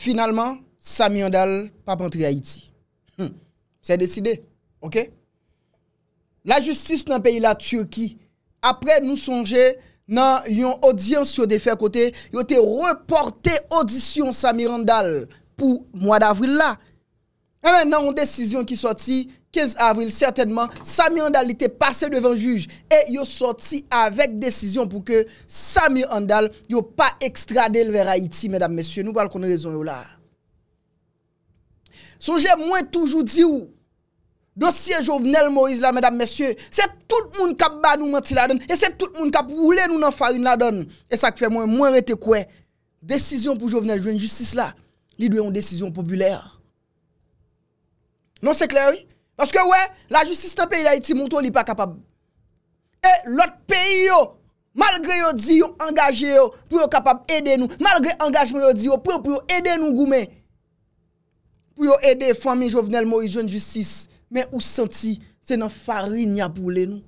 Finalman, Samir Handal pa pantri Haïti. Hmm, se deside, ok? La justice nan peyi la Turki, apre nou sonje nan yon audyans yote fekote, yote reporte audisyon Samir Handal pou mwa davri la. Amen eh nan yon desisyon ki soti, 15 avril, certainman, Samir Andal li te pase devan juj, e yo sorti avek desisyon pou ke Samir Andal yo pa ekstradel vera iti, medam mesye, nou bal kono rezon yo la. Sonje mwen toujou di ou, dosye Jovenel Moïse la, medam mesye, se tout moun kap ba nou menti la don, e se tout moun kap wou le nou nan farin la don, e sak fe mwen mwen rete kwe, desisyon pou Jovenel Jovenel Justice la, li dwe yon desisyon populer. Non se kler yon? Lorske we, la justis tan peyi la iti, moun ton li pa kapab. E, lot peyi yo, malgre yo di yo angaje yo, pou yo kapab ede nou, malgre yo engajmen yo di yo, pou yo ede nou goumen. Pou yo ede fami, jovenel, mori, joun justice, men ou senti, se nan fari nyaboule nou.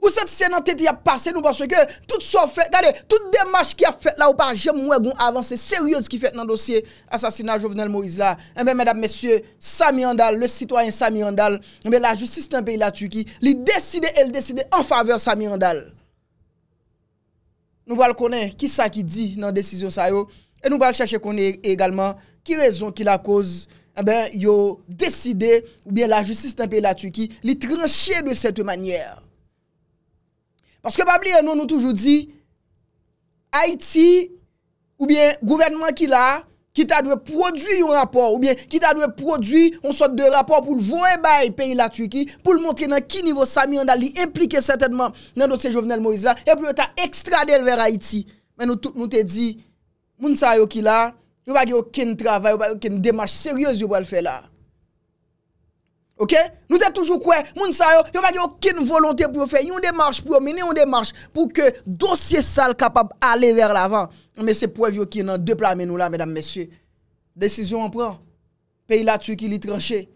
Ou sa ki se nan tete ya pase nou panso ke tout so fe, gade, tout demache ki a fe la ou pa jem mwen goun avanse seryose ki fe nan dosye asasina Jovenel Moïse la. E eh ben mèdap mesye, Samy Andal, le sitwayen Samy Andal, e eh ben la justice nan peyi la tuki, li deside el deside en faveur Samy Andal. Nou bal konen ki sa ki di nan desisyon sa yo, e nou bal chache konen egalman ki rezon ki la koz, e ben yo deside ou ben la justice nan peyi la tuki, li tranche de sete manyer. Paske Babli enon nou toujou di, Haiti ou bien gouvernement ki la, ki ta dwe prodwi yon rapor, ou bien ki ta dwe prodwi yon sot de rapor pou l'vouen bayi peyi la tuy ki, pou l'montre nan ki nivou Samyanda li implike certainman nan do se jovenel Moïse la, epi yo ta ekstradel ver Haiti. Men nou te di, moun sa yo ki la, yo va ge okin travay, yo va ge okin demaj seryos yo wal fe la. Nous avons toujours quoi moun sa yo, aucune volonté pour faire une démarche pour mener une démarche pour que dossier sale capable aller vers l'avant. Mais c'est pour qui dans deux nous là mesdames messieurs. Décision on prend. Pays là tu qui est tranché.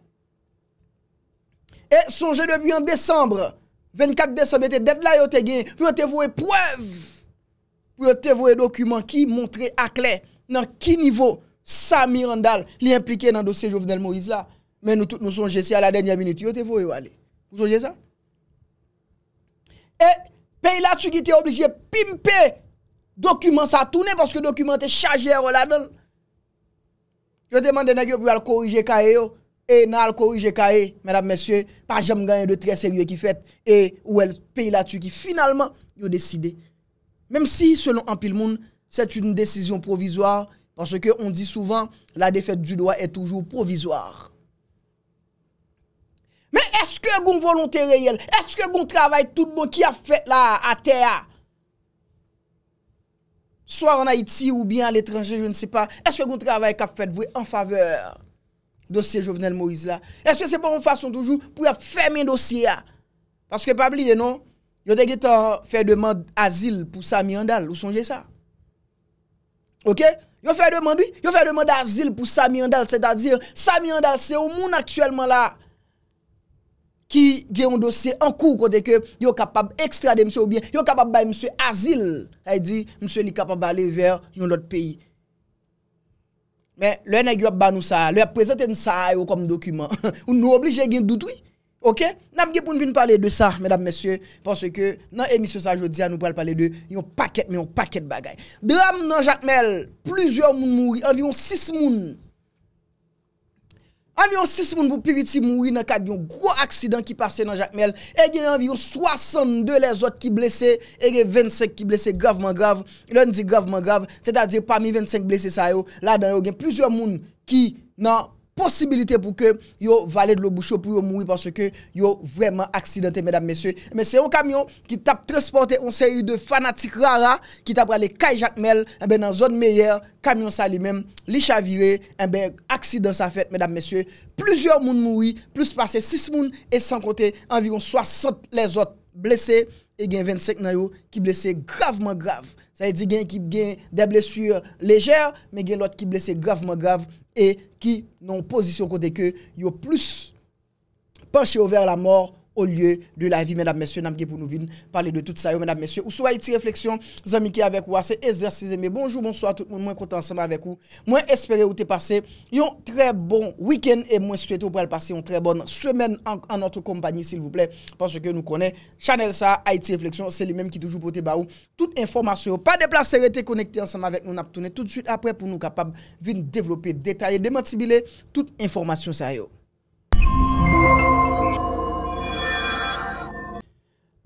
Et songez depuis en décembre, 24 décembre était deadline yo te preuves pour te preuve. Pour document qui montrait à clair dans qui niveau Samir Andal li impliqué dans dossier Jovenel Moïse là. Mais nous tous nous sommes à la dernière minute, Vous avez voyez aller. Vous songez ça Et pays là tu qui était obligé pimper documents, ça tourner parce que document est chargé oh, là-dedans. Je demande à vous de corriger cahier et eh, n'a corriger cahier mesdames messieurs pas jamais gagné de très sérieux qui fait et où elle pays là tu qui finalement a décidé même si selon un pile monde c'est une décision provisoire parce qu'on dit souvent la défaite du droit est toujours provisoire Mè eske goun volonté reyel? Eske goun travay tout bon ki a fèt la a teya? Soan an Haiti ou bien l'étranger, je ne se pa. Eske goun travay ka fèt vwe en faveur dosye Jovenel Moïse la? Eske se bon fason toujou pou ya fè mè dosye ya? Paske pa bliye, non? Yo te git an fè deman azil pou Samy Andal, ou sonje sa? Ok? Yo fè deman di? Yo fè deman azil pou Samy Andal, se ta dir Samy Andal se ou moun aktuelman la? Ki gen yon dosye an kou kote ke yon kapab ekstraden msye oubyen, yon kapab bay msye azil, hay di msye li kapab bay le ver yon lot peyi. Men, lè nè gyop ban nou sa, lè ap prezente nou sa yo kom dokumen, ou nou oblije gen doutoui, ok? Nam ge pou nou vi nou pale de sa, medam msye, pon se ke nan emisyon sa jodi an nou pale pale de yon paket, men yon paket bagay. De am nan jakmel, plizyon moun moun, anvyon sis moun. Avion 6 moun pou piviti moui nan kade yon gwo aksidan ki pase nan Jacques Mel. E gen avion 62 les ot ki blese. E gen 25 ki blese gav man gav. Yon di gav man gav. Se ta di pa mi 25 blese sa yo. La dan yo gen plizyo moun ki nan... possibilité pour que yo valet de l'eau bouchon pour mourir parce que yo vraiment accidenté mesdames messieurs mais c'est un camion qui t'a transporté une série de fanatiques rara qui t'a les Kai Jacques Mel eh ben dans zone meilleure camion ça lui-même li chaviré eh ben accident ça fait mesdames messieurs plusieurs moun mouri plus passé 6 moun et sans compter environ 60 les autres blessés et gain 25 nan yo qui blessés gravement grave Sa yi di gen ki gen de blesur lejer, men gen lot ki blese gav ma gav, e ki non posisyon kote ke yo plus panche over la mor, au lieu de la vie, mesdames, messieurs. Nous pour nous parler de tout ça, mesdames, messieurs. Ou soit Haïti Réflexion, amis qui avec vous, c'est exercice. Mais bonjour, bonsoir tout le monde. Moi, content ensemble avec vous. Moi, espérer que vous avez passé un très bon week-end et moi, souhaite vous passer une très bonne semaine en, notre compagnie, s'il vous plaît. Parce que nous connaissons Chanel ça, Haïti Réflexion, c'est lui-même qui toujours pote baou. Toute information, pas déplacer, restez connecté ensemble avec nous. Nous tout de suite après pour nous capables de développer, détailler, démantibler toute information ça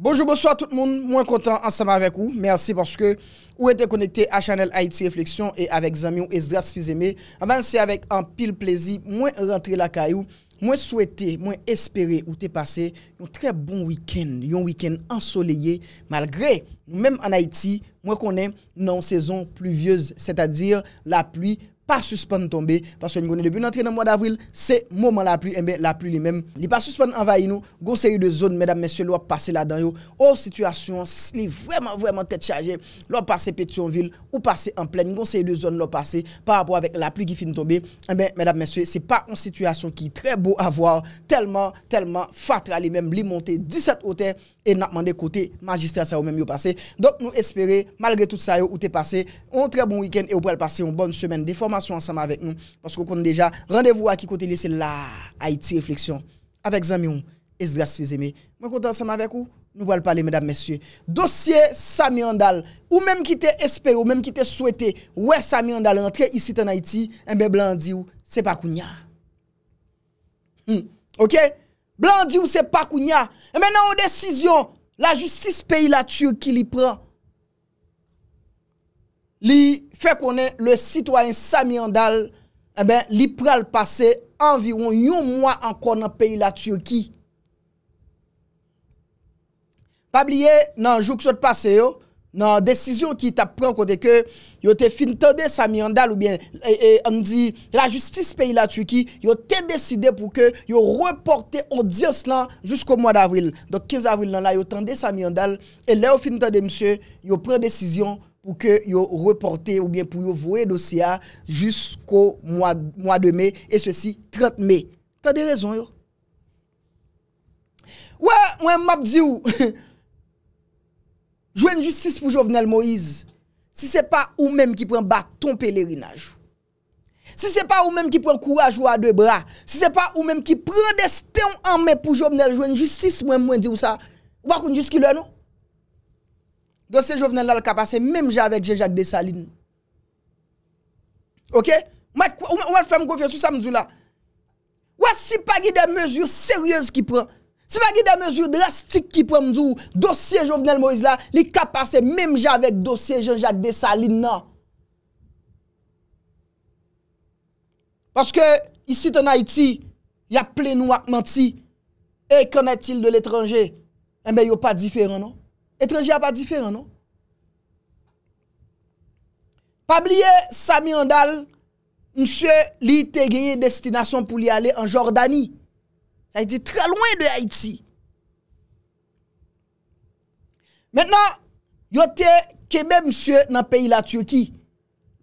Bonjour, bonsoir tout le monde. Moi, content ensemble avec vous. Merci parce que vous êtes connecté à Channel Haïti Réflexion et avec Zamion Esdras Fizeme. C'est avec un pile plaisir. Moi, rentrer la caillou. Moi, souhaiter, moi, espérer ou te passé, un très bon week-end. Un week-end ensoleillé malgré, même en Haïti, moi aime non saison pluvieuse, c'est-à-dire la pluie pas suspendre tomber parce que nous connaissons depuis dans le mois d'avril, c'est moment la pluie et eh bien la pluie lui-même, il pas suspendre envahir nous, une série de zones mesdames messieurs, l'on passer là-dedans oh, situation situations vraiment vraiment tête chargée, l'on passer Pétionville ou passer en pleine, une série de zones l'on passer par rapport avec la pluie qui finit tomber. et eh bien mesdames messieurs, c'est pas une situation qui est très beau à voir, tellement tellement fatale même lui monter 17 hauteurs et n'a demandé côté magistrat ça ou même yo passé. Donc nous espérons malgré tout ça ou t'es passé un très bon week-end et vous pouvez passer une bonne semaine de formations ensemble avec nous. Parce qu'on compte déjà rendez-vous à qui côté laisser la Haïti Réflexion, avec Zamiou et Zgas Fizeme. Moi, content ensemble avec vous. Nous allons parler, mesdames, messieurs. Dossier Sami Andal, ou même qui t'es espéré, ou même qui t'es souhaité, ouais, Sami Andal rentrer ici en Haïti, un bien blanc c'est pas Kounia. Hmm. Ok? Blanc dit, c'est pas Kounia. Et eh maintenant, décision, la justice pays la Turquie qui l'y prend. li fe konen le sitwoyen Samy Andal, eh li prel pase enviroun yon mwa an konan peyi la Turki. Pabliye nan jouk sot pase yo, nan desisyon ki tap pren kote ke, yo te fin tande Samy Andal ou bien, an eh, eh, di la justis peyi la Turki, yo te deside pou ke yo reporte o dios lan jusqu'o mwa d'avril. Dok 15 avril nan la yo tande Samy Andal e le yo fin tande msye yo prel desisyon ou que yo reportez, ou bien pour yo vouer dossier jusqu'au mois, mois de mai et ceci 30 mai. T'as des raisons yo. Ouais, moi m'a dit ou veux justice pour Jovenel Moïse. Si c'est pas ou même qui prend bâton pèlerinage. Si c'est pas ou même qui prend courage ou à deux bras, si c'est pas ou même qui prend destin en main pour Jovenel veux justice, moi moi dit ou ça. Ou pas qu'on le non dosye jovenel la l kapase mèm jè avèk jèn Jacques Dessalines. Ok? Ou mè fèm go fèm sou sa mdou la? Ou as si pa gè dè mèzure sèryèz ki prèm? Si pa gè dè mèzure drastik ki prèm mdou, dosye jovenel Moïse la, li kapase mèm jè avèk dosye jèn Jacques Dessalines nan? Paske, isi tè naiti, ya plè nou ak manti, e konè til de l'étranger, e eh mè yo pa diferè nan? Étranger n'est pas différent, non? Pas oublier, Sami Andal, monsieur, li te gagné destination pour y aller en Jordanie. Ça dit très loin de Haïti. Maintenant, yo était kebe monsieur dans le pays de la Turquie.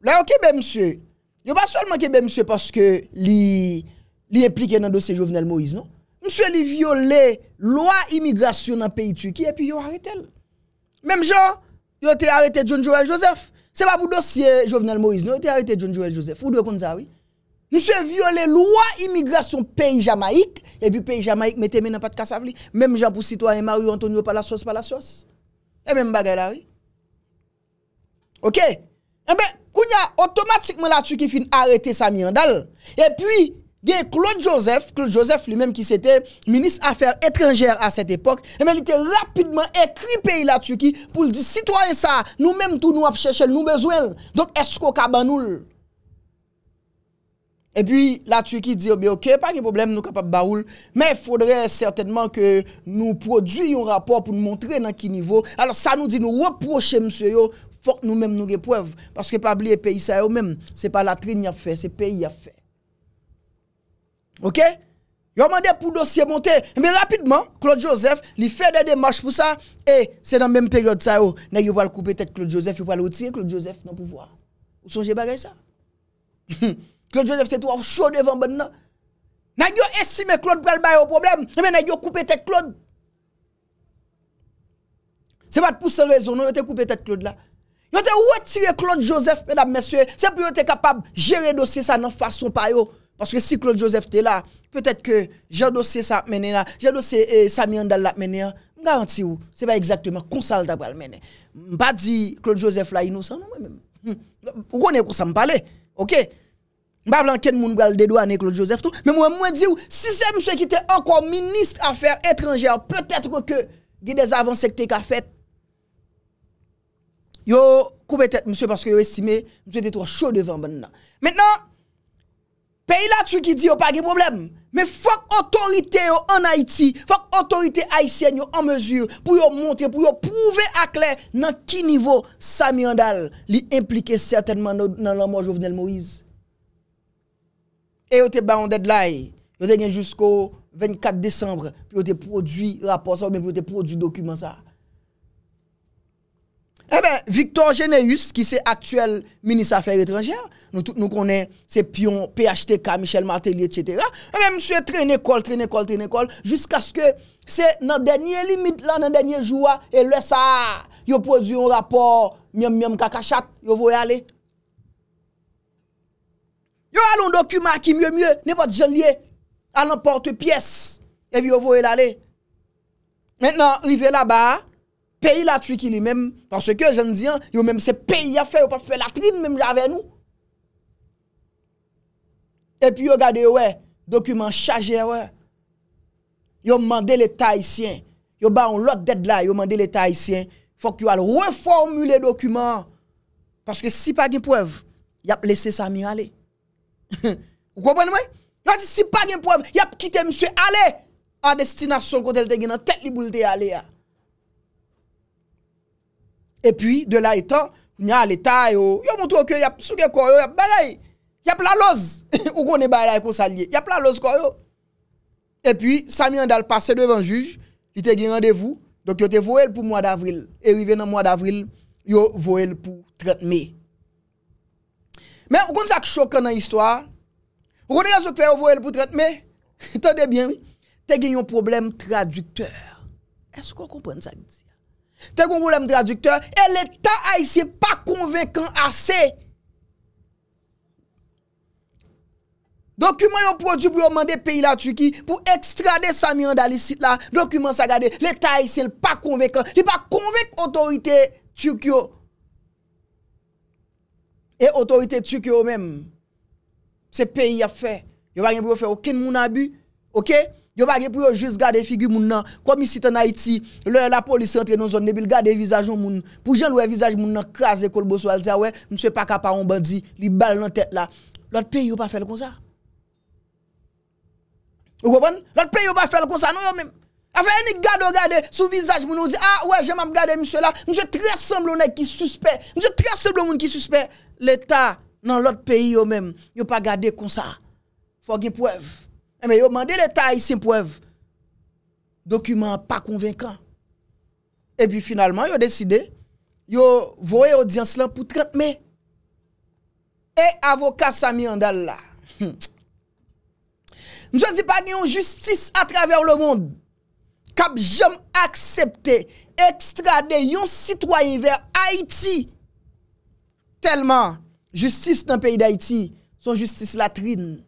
Là, yon kebe monsieur. Yo pas seulement kebe monsieur parce que li, li impliqué dans le dossier Jovenel Moïse, non? Monsieur li violé loi immigration dans le pays Turquie et puis a arrêté. Même gens, ils ont été arrêté John Joel Joseph. C'est pas pour dossier Jovenel Moïse, ils ont été arrêté John Joel Joseph. Vous devez ça, oui. Monsieur violé loi immigration pays Jamaïque, et puis pays Jamaïque mettez même pas de cassavli. Même gens pour citoyen Mario Antonio pas la sauce, pas la sauce. Et même bagay là, oui. OK? Eh bien, automatiquement là-dessus qui fin arrêter Sami Andal. Et puis, Gye, Claude Joseph, Claude Joseph li menm ki se te, minis afer etrenger a set epok, e men li te rapidman ekri peyi la tuki pou li di, si toi e sa, nou menm tou nou apchechel nou bezouel, donk esko ka banoul. E pi la tuki di, be ok, pa gen problem nou kapap baoul, men foudre certainman ke nou produy yon rapor pou nou montre nan ki nivou, alo sa nou di nou reproche mswe yo, fok nou menm nou repuev, paske pa bli e peyi sa yo menm, se pa la trin ya fe, se peyi ya fe. OK Yo demandé pour dossier monter mais rapidement Claude Joseph li fait des démarches pour ça et c'est dans même période ça yo nèg yo couper tête Claude Joseph il le retirer Claude Joseph dans pouvoir. Ou songez bagay ça Claude Joseph c'est trop chaud devant ben là Nèg yo estime Claude pral le problème mais nèg yo couper tête Claude. C'est pas pour cette raison non yo te couper tête Claude là. Yo te retirer Claude Joseph mesdames messieurs c'est pour yo te capable gérer dossier ça dans façon pa yo. Parce que si Claude Joseph était là, peut-être que Jean Dossier ça mené là, Jean Dossier eh, Sami Andal l'a mené là, hein. garantis ce n'est pas exactement comme ça le ne dis pas dit Claude Joseph là innocent non même. Hmm. Vous connaissez comme ça me parler. OK pas blanc quelqu'un va le dédouaner Claude Joseph tout, mais moi moi dis si c'est monsieur qui était encore ministre affaires étrangères, peut-être que il y des avancées que a fait. Yo coupé tête monsieur parce que estimez que vous êtes trop chaud devant maintenant. Maintenant Pe il a chou ki di yo pa ge problem. Me fok otorite yo an Haiti, fok otorite Haitien yo an mesure pou yo monte, pou yo prouve akler nan ki nivou Samy Andal li implike certainman nan laman Jovenel Moïse. E yo te ba yon deadline, yo te gen jusqu'o 24 Desembre, pou yo te produi rapport sa ou pou yo te produi dokumen sa. Eh bien, Victor Généus, qui est actuel ministre des Affaires étrangères, nous tout nous connaissons ces pions PHTK, Michel Martelly, etc. Eh bien, monsieur traîne école, traîne école, traîne école, jusqu'à ce que c'est dans la dernière limite, dans le dernier jour, et le ça, il produit un rapport, miam miam kakachat, il va y aller. Yo allons document qui mieux mieux, n'importe lié à l'emporte pièce, et il va aller. Maintenant, arrivé là-bas, pays la tue lui-même, parce que je dis, yo même c'est pays à faire, pas fait la triche même avec nous. Et puis yo regardez, ouais, document chargé, ouais. Yo demandé l'État haïtien, yo ba on l'autre dette là, yo demandé les haïtien, faut que yo al reformuler document. Parce que si pas de preuve, il a laissé Samir aller. Vous comprenez? Si pas de preuve, il a quitté monsieur aller à destination côté la tête li boule aller. Et puis, de là étant, il y a l'État, il montre que y a sous de il y a bagaille. Il y a la lose. Ou comme ça lié Il y a la lose yo Et puis, Samy Andal passé devant le juge, il a eu rendez-vous. Donc, il a voué pour le mois d'avril. Et rivé dans le mois d'avril, il a voué pour 30 mai. Mais, vous comprenez ça qui choque dans l'histoire? Vous comprenez ce que fait voué pour 30 mai? Attendez bien, oui. Tu as un problème traducteur. Est-ce qu'on comprend ça? Tè kon voulèm tradukteur, e l'Etat Aisyen pa konvekan asè. Dokumen yon prodjibli yon mande peyi la Turki, pou ekstrade sa miyon dalisit la, Dokumen sa gade, l'Etat Aisyen pa konvekan, li pa konvek otorite Turki yo. E otorite Turki yo mèm, se peyi yon fè, yon bagen pou yon fè, okèn moun abu, okè? Yo bagye pou yo jes gade figi moun nan, komisit an Haiti, la polis rentre nan zon nebil, gade vizaj moun, pou jen lwe vizaj moun nan, kaze kolbo sou alze, awe, mswe pakapa on bandi, li bal nan tet la. Lot peyi yo pa fel kon sa? Yo kopan? Lot peyi yo pa fel kon sa, nan yo men? Afen, eni gade ou gade, sou vizaj moun nan, ou zi, awe, jen mam gade mswe la, mswe tre semblounen ki suspè, mswe tre semblounen ki suspè, leta nan lot peyi yo men, yo pa gade kon sa, fò gen pou ev Eme eh, yo mande detay si mpwev. Dokument pa konvinkan. E pi finalman yo deside, yo voye audyans lan pou 30 me. E avokat sa mi yon dal la. M jazi pa gen yon justice a traver le moun. Kab jom aksepte, ekstrade yon sitwoyen ver Haiti. Telman justice nan peyi d'Haïti, son justice la trine.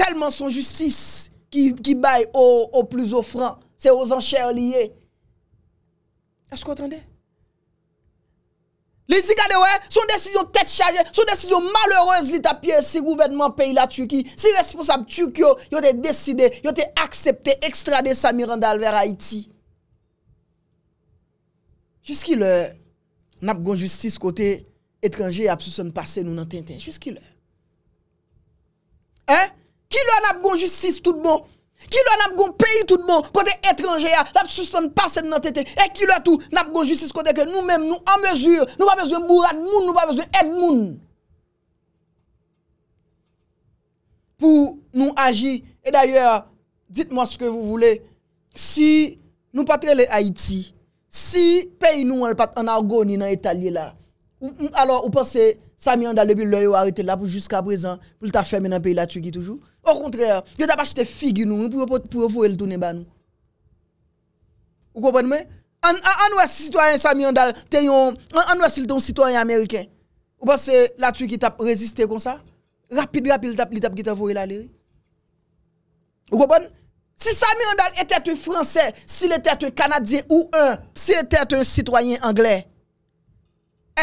Telman son justis ki baye o plus ofran. Se o zan chèr liye. A chko atende? Li zi gade wè? Son desisyon tèt chage. Son desisyon malheurez li tapye. Se gouvenman peyi la tuki. Se responsab tuki yo. Yo te deside. Yo te aksepte. Ekstrade Samir Andal ver Haiti. Juski lè. Euh, Nap gon justis kote etranje. Apsou son pase nou nan ten ten. Juski lè. Euh. Hein? Kilo an ap gon jutsis tout bon, kilo an ap gon peyi tout bon, kote etre anjea, lap susspon pasen nan tete, e kilo atou, an ap gon jutsis kote ke nou men, nou an mesur, nou ba bezwen bourad moun, nou ba bezwen ed moun. Pou nou aji, e d'ayor, dit mwa ske vou voule, si nou patre le Haiti, si peyi nou an ap patre nan Argoni nan Italie la, alor ou pase, Samian dal ebi lor yo arete la, pou jiska prezan, pou lita ferme nan peyi la tugi toujou, Au contraire, yo t'a acheté figue nous pour pour vous le tourner bas nous. Vous comprenez Un an ouest citoyen Samiandal, un citoyen américain. Vous pensez la qui t'a résisté comme ça Rapide rapide t'a t'a qui t'a Vous comprenez si Samiandal était un Français, s'il était un Canadien ou un, s'il était un citoyen anglais,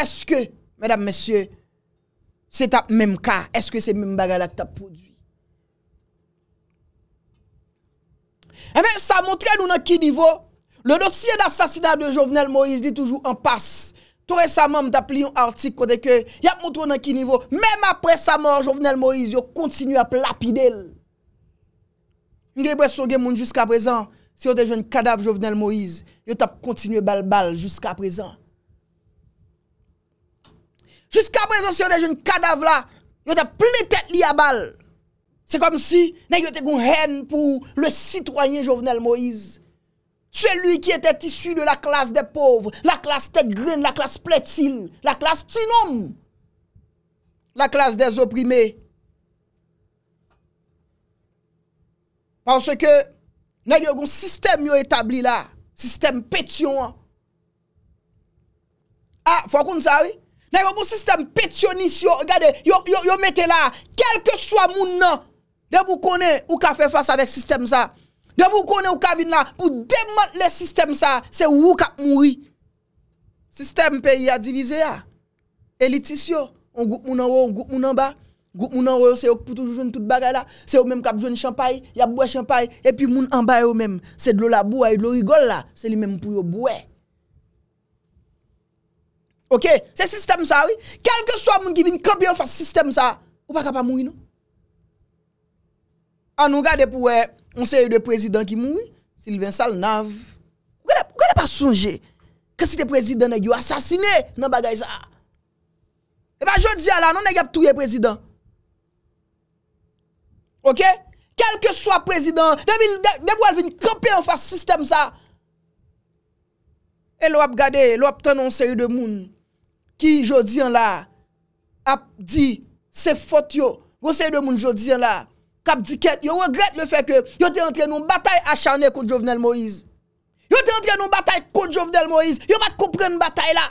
est-ce que, mesdames, messieurs, c'est le même cas Est-ce que c'est même bagage là que tu produit Eh bien, ça montre nous dans quel niveau. Le dossier d'assassinat de Jovenel Moïse dit toujours en passe. Tout récemment, j'ai un article qui que y a montré dans quel niveau. Même après sa mort, Jovenel Moïse continue à plapider. lapider. J'ai l'impression que jusqu'à présent, si on a un cadavre Jovenel Moïse, Il tap continué bal bal jusqu'à présent. Jusqu'à présent, si on a un cadavre là, yo tap plein tête li à balle. C'est comme si nous avons une haine pour le citoyen Jovenel Moïse. Celui qui était issu de la classe des pauvres, la classe des graine, la classe plétil, la classe tinom, la classe des opprimés. Parce que nous avons un système établi là, système pétion. Ah, faut qu'on ça, oui? Nous avons un système pétionniste. Regardez, yo, yo, mettez là, quel que soit mon nom, Deb ou konen ou ka fe fasa vek sistem sa. Deb ou konen ou ka vin la pou demote le sistem sa. Se ou ou ka mouri. Sistem peyi a divize ya. E li tisyo. On gout moun anro, on gout moun anba. Gout moun anro yo se yo pou toujoun tout bagay la. Se yo menm kapjoun champay. Ya boue champay. E pi moun anba yo menm. Se dlo la boue, dlo rigol la. Se li menm pou yo boue. Ok. Se sistem sa oui. Kelke so a moun ki vin kapyo fasa sistem sa. Ou pa kapa mouri nou. an nou gade pou wè, on se yu de prezidant ki mou, Sylvain Salnav, gade pa sonje, ke si te prezidant negyo asasine, nan bagay sa, e pa jodi an la, nan negy ap touye prezidant, ok, kelke swa prezidant, debi wè vin kopye an fa sistem sa, e lou ap gade, lou ap tanon se yu de moun, ki jodi an la, ap di, se fote yo, gose yu de moun jodi an la, Kap diket, yo regret le feke yo te entre nou batay achane kou Jovenel Moïse. Yo te entre nou batay kou Jovenel Moïse. Yo bat koupren batay la.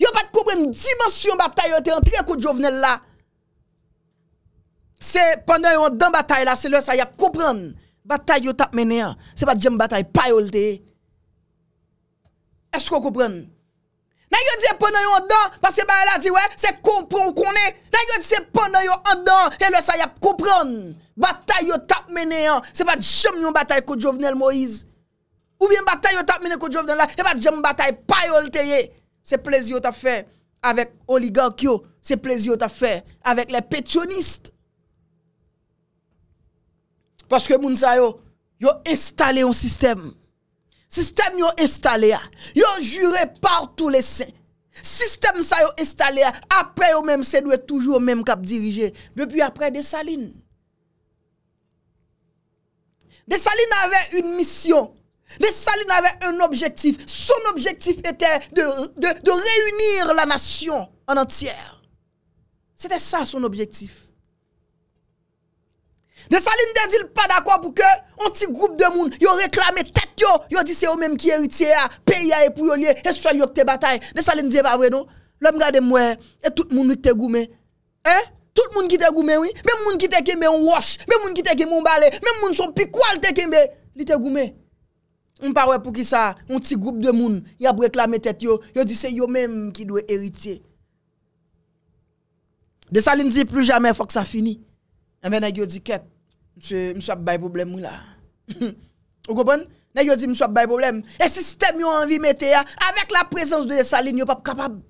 Yo bat koupren dimensyon batay yo te entre kou Jovenel la. Se pandan yo dan batay la, se lè sa yap koupren. Batay yo tap menè, se bat jem batay payol te. Esko koupren? N'a yo dit pendant yon dan, parce que bah la dit ouais, c'est comprendre qu'on est. N'a yo dit c'est pendant yon en dan, et le sa y a comprendre. Bataille yo tap mené hein. c'est pas jamais yon bataille contre Jovenel Moïse. Ou bien bataille yo tap mené contre Jovenel là, c'est pas jamais bataille pas yo teye. C'est plaisir yo t'a fait avec oligarque c'est plaisir yo t'a fait avec les pétionnistes. Parce que moun sa yo, yo installé un système Système yo installé yo juré par tous les saints. Système ça installé après eux même c'est doit toujours même cap dirigé. depuis après des salines. Des salines avait une mission. Les salines avait un objectif. Son objectif était de, de réunir la nation en entière. C'était ça son objectif. Desaline de zil pa da kwa pou ke? Un ti groub de moun yo reklame tet yo. Yo di se yo menm ki eritye ya. Pey ya e pou yo liye. E swel yok te batay. Desaline de zil pa e vwe no? Lèm gade mwen. E tout moun li te goume. Eh? Tout moun ki te goume oui. Mem moun ki te keme yon wash. Mem moun ki te keme yon bale. Mem moun son pi kwa li te keme. Li te goume. Un pa wè pou ki sa. Un ti groub de moun. Ya pou reklame tet yo. Yo di se yo menm ki dwe eritye. Desaline de zil plou jame f C'est mse ap pas problème mou là Ou comprenez Nè yo di mse bai problème et système sistem yo envie mette ya, eh, avec la présence de saline yo ont pas capable.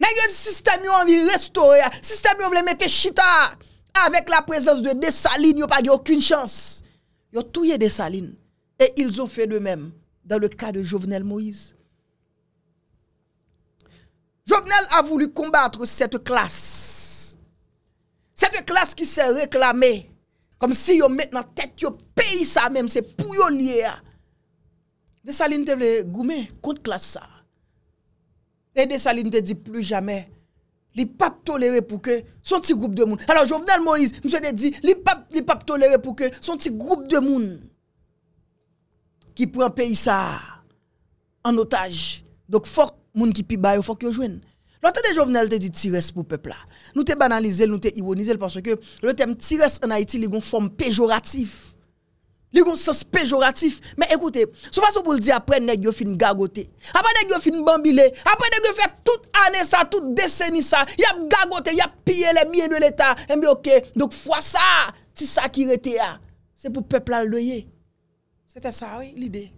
yo di système yo envie restore ya, système yo vle mettre chita. avec la présence de aucune chance aucune chance. akoun chans. Yo touye salines Et ils ont fait de même dans le cas de Jovenel Moïse. Jovenel a voulu combattre cette classe cette classe qui s'est réclamée, comme si dans la tête yo pays ça même, c'est pour De Saline te goumé contre classe ça. Et De Saline te dit plus jamais, les pas toléré pour que son petit groupe de monde. Alors Jovenel Moïse, monsieur te dit, les pas les toléré pour que son petit groupe de monde qui prend pays ça en otage. Donc faut moun qui pi il faut que yo Lote de jovenel te di tires pou pepla. Nou te banalize, nou te ironize. Lote tem tires anayiti ligon form pejoratif. Ligon sos pejoratif. Men ekoute, sou faso pou ldi apre negyo fin gagote. Ape negyo fin bambile. Ape negyo fin tout ane sa, tout deseni sa. Yap gagote, yap piye le miye de leta. Mbi okey, dok fwa sa, ti sa ki rete ya. Se pou pepla ldeye. Sete sa, oui, lideye.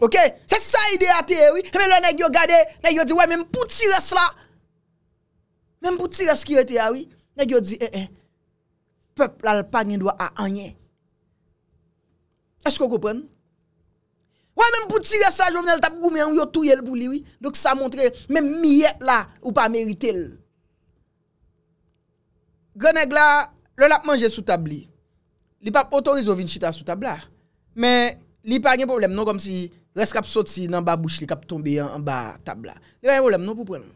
Ok? Se sa ide ate e wii. Mwen lè neg yo gade, neg yo di wè men pouti res la. Men pouti res ki rete a wii. Neg yo di, e eh, e. Eh, Pepl al pa gen do a anye. Esko kopon? Wè men pouti res la, jow vnen el tap goumen, yo touye el boulie wii. Dok sa montre men miye la ou pa merite l. Gwen neg la, lè la manje sou tabli. Li pa poutorize yo vin chita sou tabla. Men... Li pa gen problem nou kom si reskap sot si nan ba bouch li kap tombe yan an ba tabla. Li pa gen problem nou pou pren.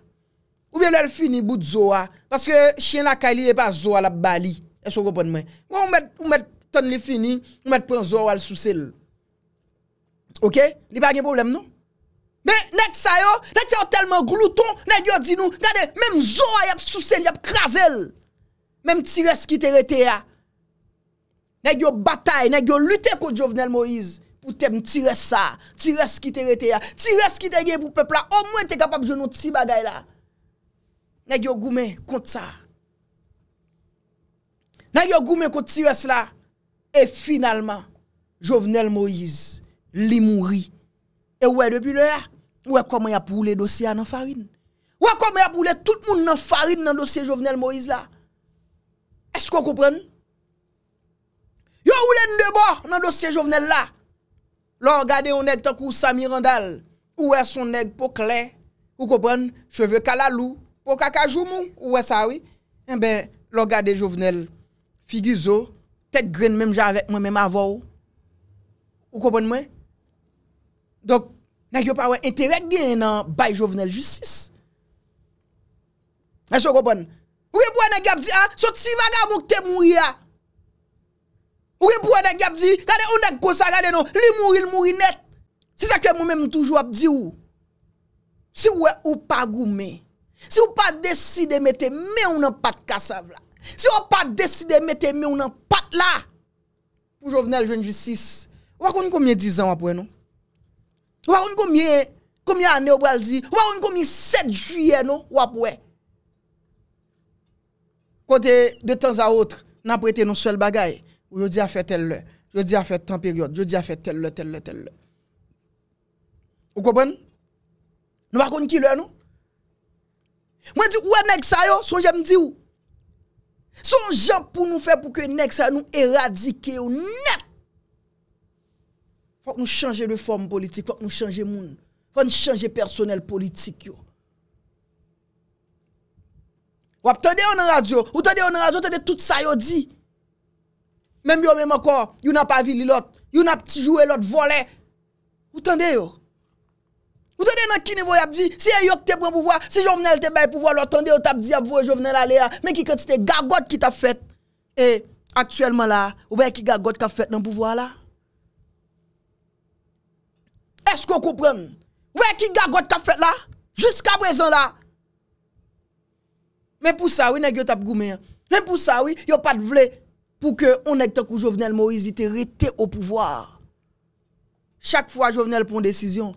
Ou biye lèl fini bout zowa. Paske chen la kaili lè e pa zowa la bali. E chou kon pren mwen. Ou mèt ton li fini, ou mèt pren zowa lè sou sel. Ok? Li pa gen problem nou. Me net sa yo, net yo telman glouton. Net yo di nou, gade, mem zowa yap sou sel yap krasel. Mem ti res ki te rete ya. Net yo batay, net yo lute kou jo vnel Moïse. pou tem Tires sa, Tires ki te rete ya, Tires ki te ge pou pepla, o mwen te kapap jo nou ti bagay la, nan yo goumen kont sa, nan yo goumen kont Tires la, e finalman, Jovenel Moïse, li mouri, e wè depi lè ya, wè koman ya pou roule dosye anan farin, wè koman ya pou roule tout moun anan farin, nan dosye Jovenel Moïse la, esko koupren, yo roule ndè bo, nan dosye Jovenel la, Lo gade ou neg tenk ou Samir Randal, ou e son neg pou kle, ou kopon, cheve kalalou, ou kaka joumou, ou e sawi. En eh ben, lo gade jovenel figizo, tek grin menm jarek menm avou, ou kopon mwen. Dok, nan yo pa wè enterek gen nan bay jovenel justice. En so kopon, wè pou wè nan gap di an, ah, sot si vaga mouk te mouya. Ah? Ou e pou e deg ap di, gade ou deg gosa, gade nou, li mouri, li mouri net. Si sa ke mou mè mou toujou ap di ou. Si ou e ou pa goumè, si ou pa deside mette mè ou nan pat kassav la. Si ou pa deside mette mè ou nan pat la. Pou jovnel jenju 6, wakouni koumye 10 an wapwe nou? Wakouni koumye, koumye anè wapwe alzi? Wakouni koumye 7 juye nou wapwe? Kote de tans a otre nan apwete nou swel bagaye. Ou je dis à faire tel, l'heure, Je dis à faire telle période. Je dis à faire tel tel, tel tel. telle le. Vous comprenez Nous ne connaissons qui l'heure, non Moi, je dis, où est-ce que ça Son j'aime dire où Son j'aime pour nous faire pour que nex ça nous éradique, ou net. Faut que nous changer de forme politique. Faut que nous changer monde. Faut que nous changer personnel politique, yo. Ou attendez on radio, ou attendez on radio, attendez tout ça yo dit. Mèm yo mèm akor, yon ap avili lot, yon ap tijou e lot volè. Ou tande yo? Ou tande nan ki nivou yap di? Si e yo te pren pouvwa, si yo vnen te bè pouvwa lot, tande yo tap di ap vwe, yo vnen alè ya. Mèm ki konti te gagot ki tap fèt. E, aktuelman la, ou bè ki gagot ka fèt nan pouvwa la? Esko koupren? Ou bè ki gagot ka fèt la? Juska brezan la? Mèm pou sa wè, nèk yo tap goumen. Mèm pou sa wè, yo pat vle... pour que on ait tant que Jovenel Moïse était resté au pouvoir. Chaque fois Jovenel prend décision,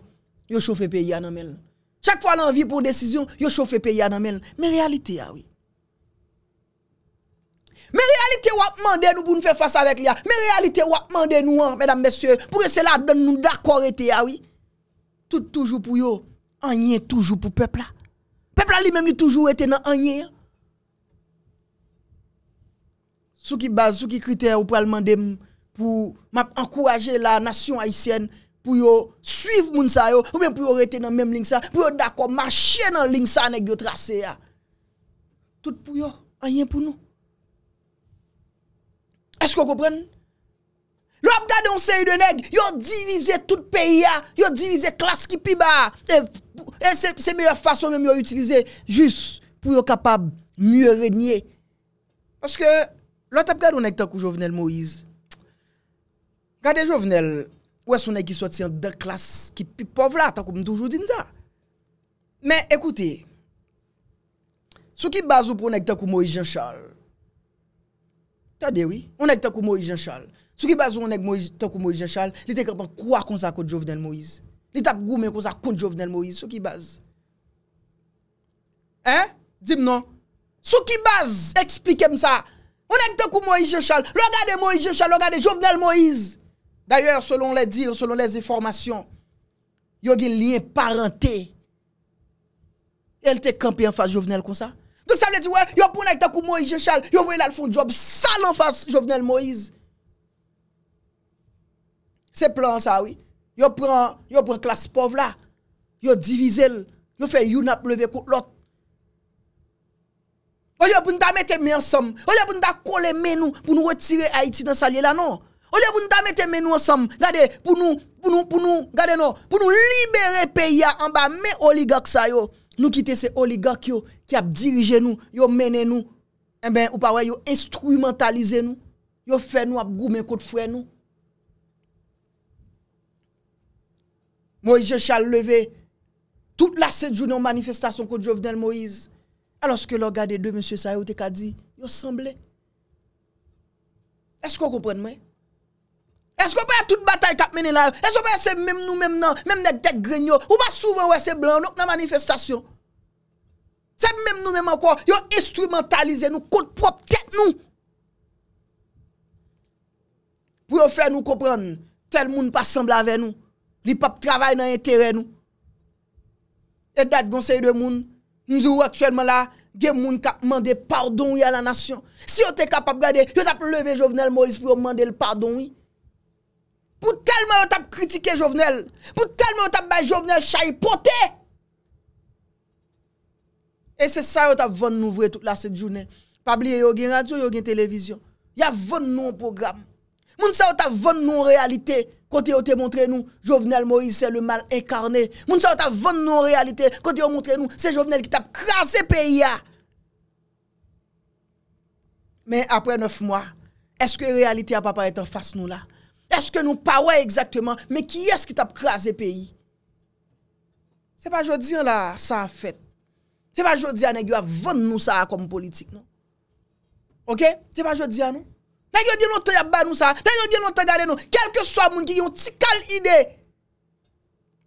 il chauffe le pays à Namel. Chaque fois l'envie pour décision, il chauffe le pays à Namel. Mais réalité, ah oui. Mais réalité, on demandé nous pour nous faire face avec lui. Ah. Mais réalité, on pour nous, hein, mesdames, messieurs, pour que cela donne nous d'accord, ah oui. Tout toujours pour yo, en toujours pour peuple là. Ah. Peuple là lui-même, lui toujours été dans en sous qui base, sous qui critère, ou pour demander pour encourager la nation haïtienne pour suivre moun sa yo, ou bien pour rester dans même ligne ça, pour d'accord marcher dans ligne ça nèg yo tracé Tout pour yo, rien pour nous. Est-ce que vous comprenez L'op gade on série de nèg, yo divisé tout pays a, yo divisé classe qui pi bas. Et c'est meilleure façon même yo utiliser juste pour yo capable mieux régner. Parce que Lo tap gade ou nèk takou Jovenel Moïse? Gade Jovenel, ou es ou nèk ki swat si an de klas ki pi pov la, takou mtoujou din za. Mè, ekoute, sou ki bazou pou ou nèk takou Moïse Jean Charles? Tade wè, ou nèk takou Moïse Jean Charles? Sou ki bazou ou nèk takou Moïse Jean Charles? Li tek apan kwa kon sa kon Jovenel Moïse? Li takou goumen kon sa kon Jovenel Moïse? Sou ki baz? Hè? Dib nan? Sou ki baz? Eksplike msa! On est dit que Moïse gars Regardez Moïse Jechal, regardez Jovenel Moïse. D'ailleurs, selon les dires, selon les informations, il y a un lien parenté. Elle était campée en face Jovenel comme ça. Donc ça veut dire, ouais, il y a un tant Moïse Jechal, Il y là, le job sale en face Jovenel Moïse. C'est plan ça, oui. Il y a prend classe pauvre là. Il divise, il fait une lever contre l'autre. Ou non. non. yo pou nou da mette men an som, ou yo pou nou da kole men nou pou nou retire Haiti nan salye la nou. Ou yo pou nou da mette men nou an som, gade pou nou, pou nou, pou nou, gade nou, pou nou libere peya an ba men oligak sa yo. Nou kite se oligak yo ki ap dirije nou, yo mene nou, en eh ben ou pa wè yo instrumentalize nou, yo fe nou ap goumen kote fwe nou. Moise Jechal leve, tout la 7 jouni an manifestasyon kote Jovenel Moise. A loske lo gade de monsie sa yo te ka di Yo semble Esko kompren mwen Esko kompren tout batay kap menen la Esko kompren se mèm nou mèm nan Mèm nek dek grenyo Ou pa souven wè se blan nou nan manifestasyon Se mèm nou mèm ankon Yo instrumentalize nou Kote prop tek nou Pou yo fè nou kompren Tel moun pa semble ave nou Li pap travay nan yon teren nou E dat gonsey de moun Nou zi ou aktuelman la, gen moun ka mande pardon ou ya la nasyon. Si yo te kapap gade, yo tap leve Jovenel Moïse pou yo mande l'pardon ou. Pou telman yo tap kritike Jovenel. Pou telman yo tap bay Jovenel chayi pote. E se sa yo tap von nou vwe tout la set jounen. Pabli yo gen radio, yo gen televizyon. Ya von nou program. Moun se yo tap von nou realite. Kote yo te montre nou, Jovenel Moïse se le mal inkarné. Moun sa yo ta von nou realite, kote yo montre nou, se Jovenel ki tap krase peyi ya. Men apre 9 mwa, eske realite a papare tanfas nou la? Eske nou pawe exactement, men ki eske tap krase peyi? Se pa jodi an la, sa a fet. Se pa jodi an, e gyo a von nou sa a kom politik nou. Ok, se pa jodi an nou? Nè yon di yon te yab ban nou sa, nè yon di yon te gade nou, kelke swa moun ki yon tikal ide.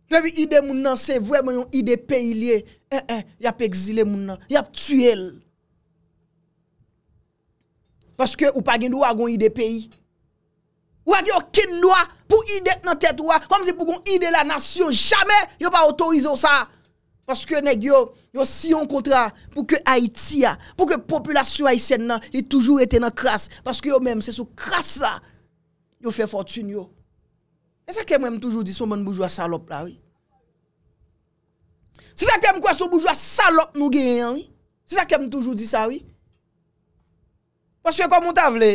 Dwa vi ide moun nan se vwè moun yon ide peyi liye, eh, eh, yap exile moun nan, yap tüel. Paske ou pa gen nou wak yon ide peyi. Ou wak yon kin nou wak pou ide nan tet wak, wam se pou yon ide la nasyon, jame yon pa otorize ou sa a. Paske yo neg yo, yo si yon kontra pou ke Haitia, pou ke populasyon Haitien nan, li toujou ete nan kras. Paske yo menm se sou kras la, yo fe fortun yo. E sa kem menm toujou di sou menm boujwa salop la, oui? Se sa kem kwa sou boujwa salop nou gen, oui? Se sa kem toujou di sa, oui? Paske yo kon moun ta vle,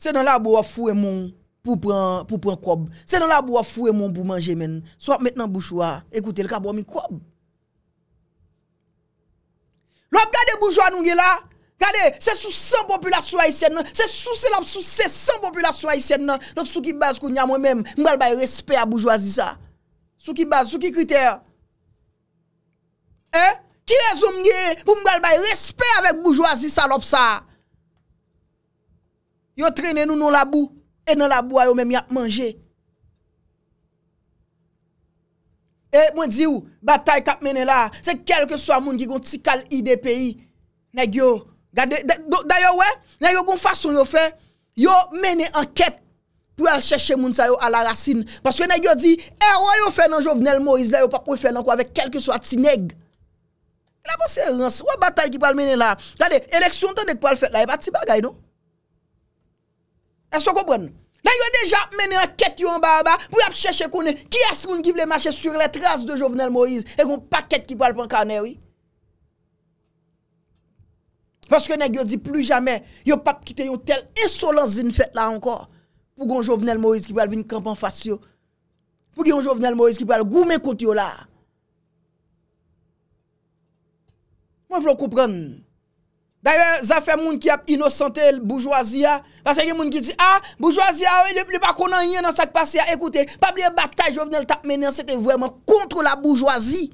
se nan la bou wafou e moun pou pren krob. Se nan la bou wafou e moun pou manje menm, sou ap menm nan bouchou a, ekoute, el kabou mi krob. Lop, gade boujwa nou gen la? Gade, se sou 100 populasyon ayisyen nan? Se sou se lop sou 100 populasyon ayisyen nan? Lop, sou ki baz kou nyam wè mèm, mgal baye respè a boujwa zisa? Sou ki baz, sou ki kriter? Eh? Ki rezoum gen pou mgal baye respè avèk boujwa zisa lop sa? Yo trenè nou nou la bou, e nou la bou a yo mèm ya manje. E, mwen di ou, batay kap mene la, se kelke so a moun ki kon tikal IDPI, negyo. Dayo we, negyo kon fason yo fe, yo mene anket pou al chèche moun sa yo a la rasin. Paske negyo di, erwa yo fe nan Jovenel Moïse la, yo pa pou fe nan kwa vek kelke so a ti neg. La pou serans, wè batay ki pal mene la. Jade, eleksyon tan dek pal fet la, e bat si bagay nou. E so gopwen nou. Nan yo deja mene an ket yo an ba ba pou yap chèche konen ki as moun ki vle mache sur le tras de Jovenel Moïse E kon pak ket ki po al pan kane wè Paske nan yo di plou jame yo pap kite yon tel esolans zin fèt la ankon Pou kon Jovenel Moïse ki po al vin kampan fasyo Pou kon Jovenel Moïse ki po al goumen kont yo la Mwen vlo kouprenn Daye, ah, ah, ah, zafè moun ki ap inosante l-boujwazi ya, basè gen moun ki di, ah, boujwazi ya, wè lè pli bak konan yè nan sak pasi ya, ekoute, pabli e batay jovenel tap menen, sete vwèman kontro la boujwazi.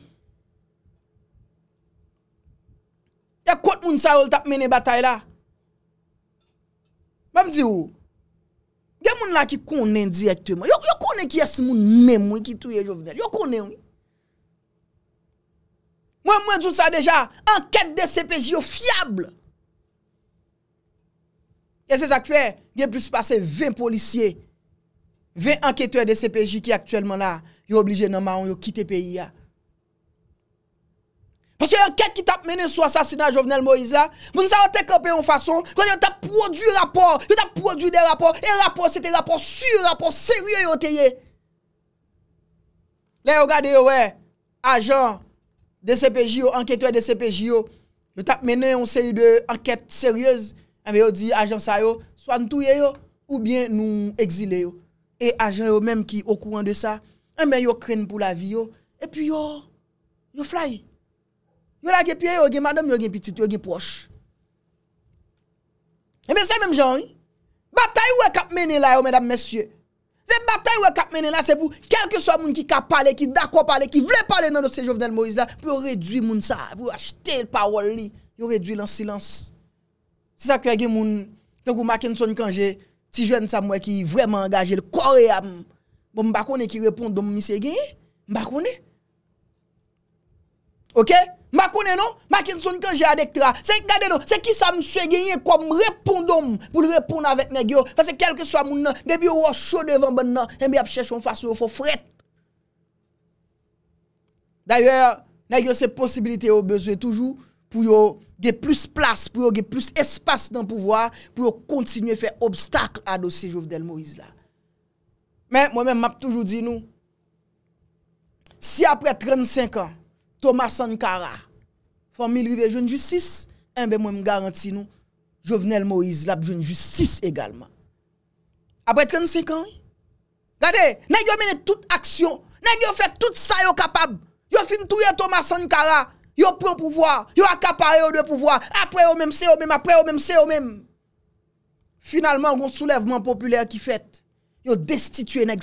Ekot moun sa yo l-tap menen batay la. Mam di ou, gen moun la ki konen direktwèman, yo konen ki es moun mèm wè ki touye jovenel, yo konen wè. Mwen mwen djou sa deja, anket de CPJ yo fiable, E se sak fe, gen plus pase 20 polisye, 20 anketwe de CPJ ki aktuelman la, yo oblije nanman yo kite peyi ya. Pas yo anket ki tap mene sou asasina Jovenel Moïse la, moun sa ante kapen yon fason, kon yo tap produ rapor, yo tap produ de rapor, e rapor se te rapor, su rapor, serye yo te ye. Le yo gade yo we, ajan de CPJ yo, anketwe de CPJ yo, yo tap mene yon serye de anket seryez, Ame ah, yo di ajan sa yo, swan touye yo, ou bien nou exile yo. E ajan yo menm ki okouan de sa, ame ah, yo kren pou la vi yo. E pi yo, yo fly. Yo la gepye yo, yo gen madame, yo gen pitit, yo gen pwosh. E men se menm jan, batay we kap mene la yo, menam mesye. Se batay we kap mene la, se pou kelke so a moun ki kap pale, ki dakop pale, ki vle pale nan do se jovenel Moïse la, pou yo redwi moun sa, pou yo achete l pawol li, yo redwi lansilansi. C'est ça que les gens, Mackinson Kanje, si jeune ça moi qui vraiment engagé le coréen bon m'pa connaît qui répond donc monsieur gagné, m'pa OK M'pa connaît non Mackinson quand à tra. C'est regardez non, c'est qui ça monsieur gagné comme répondom pour répondre avec nèg parce que quel que soit moun nan, depuis au chaud devant bon nan, et eh bien cherche on face au faut fret. D'ailleurs, nèg c'est possibilité au besoin toujours pour yo ge plus plas pou yo ge plus espas nan pouvoar, pou yo kontinye fe obstakl a dosi Jovenel Moïse la. Men, mwen men map toujou di nou, si apre 35 an, Thomas Sankara, fomilive Jeune Justice, enbe eh mwen m garanti nou, Jovenel Moïse la, Jeune Justice egalman. Apre 35 an, gade, nan yo mene tout aksyon, nan yo fe tout sa yo kapab, yo fin touye Thomas Sankara, Yo prend pouvoir, yo accaparé de pouvoir. Après eux même c'est eux même après eux même c'est eux même. Finalement, un soulèvement populaire qui fait. Yo destitué nèg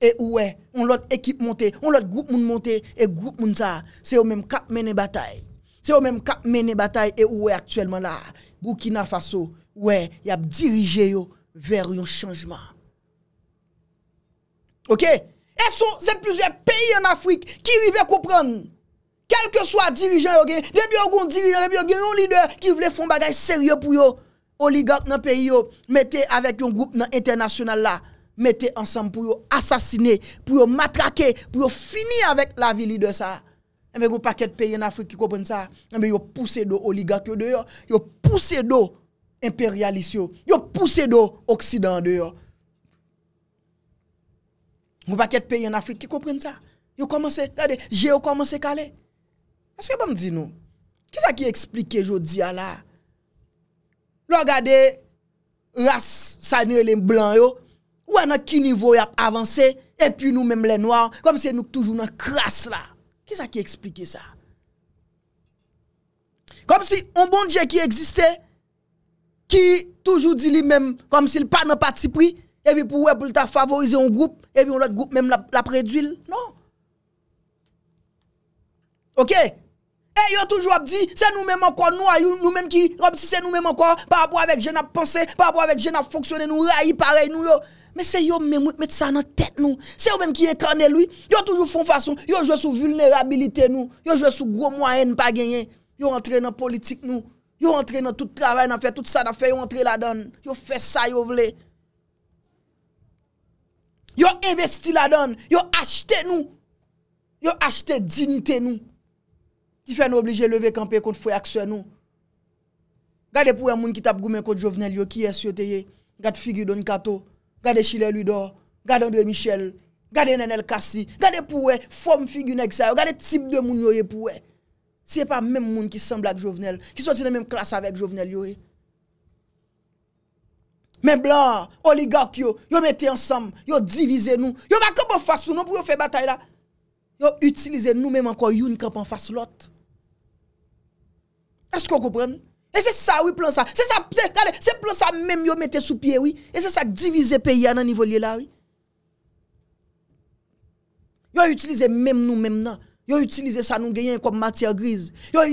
Et ouais, on l'autre équipe montée, on l'autre groupe moun monté et groupe moun ça, c'est eux même cap mené bataille. C'est eux même cap mené bataille et ouais actuellement là, Burkina Faso, ouais, y a dirigé yo vers un changement. OK Et sont c'est plusieurs pays en Afrique qui arrivent comprendre quel que soit dirigeant yo gen, depuis dirigeant, depuis yon un leader qui voulaient faire bagay sérieux pour yo, oligarque dans pays yo, mettez avec un groupe international là, mettez ensemble pour assassiner, pour matraquer, pour finir avec la vie leader ça. Mais vous pas de pays en Afrique qui comprennent ça, mais eh poussez poussé d'eau oligarque yo dehors, yo poussé d'eau impérialiste yo, yo poussé d'eau occident dehors. Vous paquet pays en Afrique qui comprennent ça. Vous commencé, regardez, j'ai commencé à caler. Aske ba bon, m di nou? Ki sa ki eksplike jo diya la? Lo gade, ras, sanye, lem, blan yo, wè nan ki nivou yap avanse, epi nou menm le noir, kom se nou toujou nan kras la. Ki sa ki eksplike sa? Kom si, on bon diye ki eksiste, ki toujou di li menm, kom se l pa nan pati pri, evi pou wè pou l ta favorize yon group, evi yon lot group menm la predwil, non? Oké? Eh, yo toujou apdi, se nou mèm ankon nou ayoun, nou mèm ki apdi se nou mèm ankon, pa apwa avèk jè nan pensè, pa apwa avèk jè nan fonksyonè, nou rayi parey nou yo. Mè se yo mèm wèk mèt sa nan tèt nou. Se yo mèm ki ekranè loui, yo toujou fon fason, yo jwè sou vulnerabilité nou, yo jwè sou gros mwaèn pa genyen. Yo antre nan politik nou, yo antre nan tout travay nan fè, yo antre nan fè, yo antre la dan, yo fè sa yo vle. Yo investi la dan, yo achte nou, yo achte djintè nou. ki fè nou oblije leve kampe kont fwe akswe nou. Gade pouwe moun ki tap goumen kont jovenel yo, ki es yo teye, gade figyu Don Kato, gade Chile Ludo, gade Andouye Michel, gade Nenel Kassi, gade pouwe form figyu neg sa yo, gade tip de moun yo ye pouwe. Seye pa mèm moun ki sembl ak jovenel, ki sotine mèm klas avèk jovenel yo ye. Mèm blan, oligak yo, yo mette ansam, yo divize nou, yo makan pou fasyon nou pou yo fè batay la, yo utilize nou mèm anko youn kampan fasyon lote. E se sa wè plan sa? Se sa plan sa mèm yo mette sou piye wè? E se sa divize peyi ya nan nivoliè la wè? Yo utilize mèm nou mèm nan. Yo utilize sa nou genyen kom matia grize. Yo